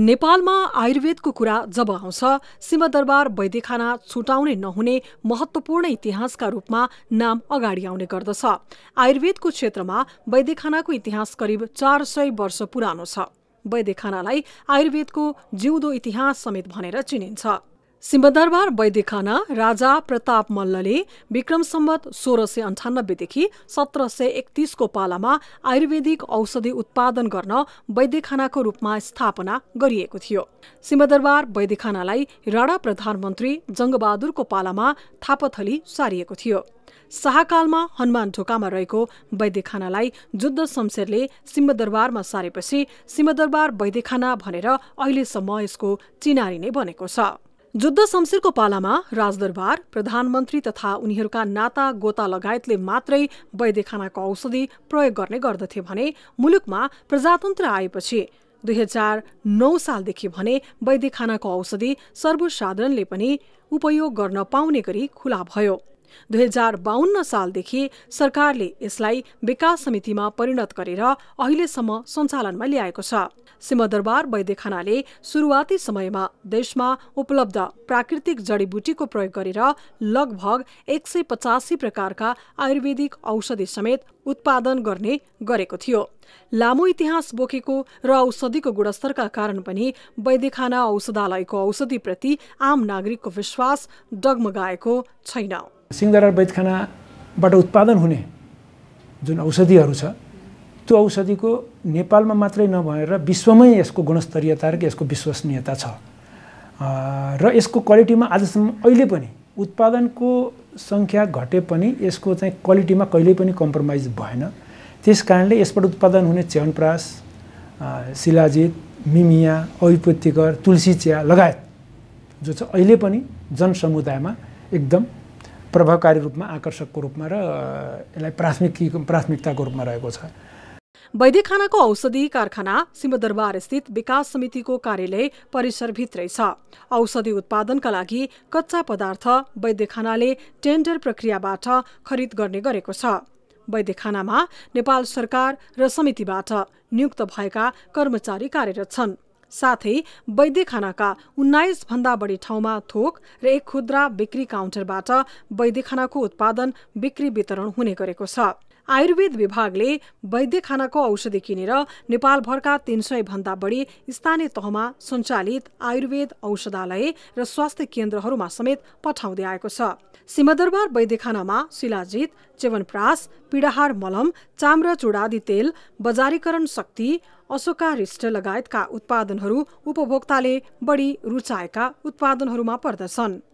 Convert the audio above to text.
नेपालमा आयुर्वेदको कुरा जब आउँछ सिंहदरबार वैद्यखाना छुटाउने नहुने महत्त्वपूर्ण इतिहासका रूपमा नाम अगाडि आउने गर्दछ आयुर्वेदको क्षेत्रमा वैद्यखानाको इतिहास करिब चार सय वर्ष पुरानो छ वैद्यखानालाई आयुर्वेदको जिउँदो इतिहास समेत भनेर चिनिन्छ सिंहदरबार वैद्यखाना राजा प्रताप मल्लले विक्रम सम्बत सोह्र सय अन्ठानब्बेदेखि सत्र सय एकतिसको पालामा आयुर्वेदिक औषधि उत्पादन गर्न वैद्यखानाको रूपमा स्थापना गरिएको थियो सिंहदरबार वैद्यखानालाई राणा प्रधानमन्त्री जङ्गबहादुरको पालामा थापथली सारिएको थियो शाहकालमा हनुमान ढोकामा रहेको वैद्यखानालाई जुद्ध शमशेरले सिंहदरबारमा सारेपछि सिंहदरबार वैद्यखाना भनेर अहिलेसम्म यसको चिनारी नै बनेको छ जुद्ध शमशेरको पालामा राजदरबार प्रधानमन्त्री तथा उनीहरूका नाता गोता लगायतले मात्रै वैद्यखानाको औषधि प्रयोग गर्ने गर्दथे भने मुलुकमा प्रजातन्त्र आएपछि दुई हजार नौ सालदेखि भने वैद्यखानाको औषधि सर्वसाधारणले पनि उपयोग गर्न पाउने गरी खुला भयो दुई हजार बाहन्न सालदेखि सरकारले यसलाई विकास समितिमा परिणत गरेर अहिलेसम्म सञ्चालनमा ल्याएको छ सिंहदरबार वैद्यखानाले सुरुवाती समयमा देशमा उपलब्ध प्राकृतिक जडीबुटीको प्रयोग गरेर लगभग एक सय पचासी प्रकारका आयुर्वेदिक औषधि समेत उत्पादन गर्ने गरेको थियो लामो इतिहास बोकेको र औषधिको गुणस्तरका कारण पनि वैद्यखाना औषधालयको औषधिप्रति आम नागरिकको विश्वास डगमगाएको छैन सिंहदरा वैदखानाबाट उत्पादन हुने जुन औषधिहरू छ त्यो औषधिको नेपालमा मात्रै नभएर विश्वमै यसको गुणस्तरीयता र यसको विश्वसनीयता छ र यसको क्वालिटीमा आजसम्म अहिले पनि उत्पादनको सङ्ख्या घटे पनि यसको चाहिँ क्वालिटीमा कहिल्यै पनि कम्प्रोमाइज भएन त्यस कारणले यसबाट उत्पादन हुने च्यावनप्रास शिलाजित मिमिया औपत्यकर तुलसी चिया लगायत जो छ अहिले पनि जनसमुदायमा एकदम प्रभावकारी रूपमा आकर्षकको रूपमा र यसलाई प्राथमिक प्राथमिकताको रूपमा रहेको छ वैदिक खानाको औषधि कारखाना सिंहदरबार स्थित विकास समितिको कार्यालय परिसरभित्रै छ औषधि उत्पादनका लागि कच्चा पदार्थ वैद्य खानाले टेन्डर प्रक्रियाबाट खरिद गर्ने गरेको छ वैद्य खानामा नेपाल सरकार र समितिबाट नियुक्त भएका कर्मचारी कार्यरत छन् साथै वैद्यखानाका उन्नाइस भन्दा बढी ठाउँमा थोक र एक खुद्रा बिक्री काउन्टरबाट वैद्यखानाको उत्पादन बिक्री वितरण हुने गरेको छ आयुर्वेद विभागले वैद्यखानाको औषधि किनेर नेपालभरका तीन सय भन्दा बढी स्थानीय तहमा सञ्चालित आयुर्वेद औषधालय र स्वास्थ्य केन्द्रहरूमा समेत पठाउँदै आएको छ सिंहदरबार वैद्यखानामा शिलाजित च्यवनप्रास पीडाहार मलम चाम्र चुडादि तेल बजारीकरण शक्ति अशोका रिष्ट लगायतका उत्पादनहरू उपभोक्ताले बढी रुचाएका उत्पादनहरूमा पर्दछन्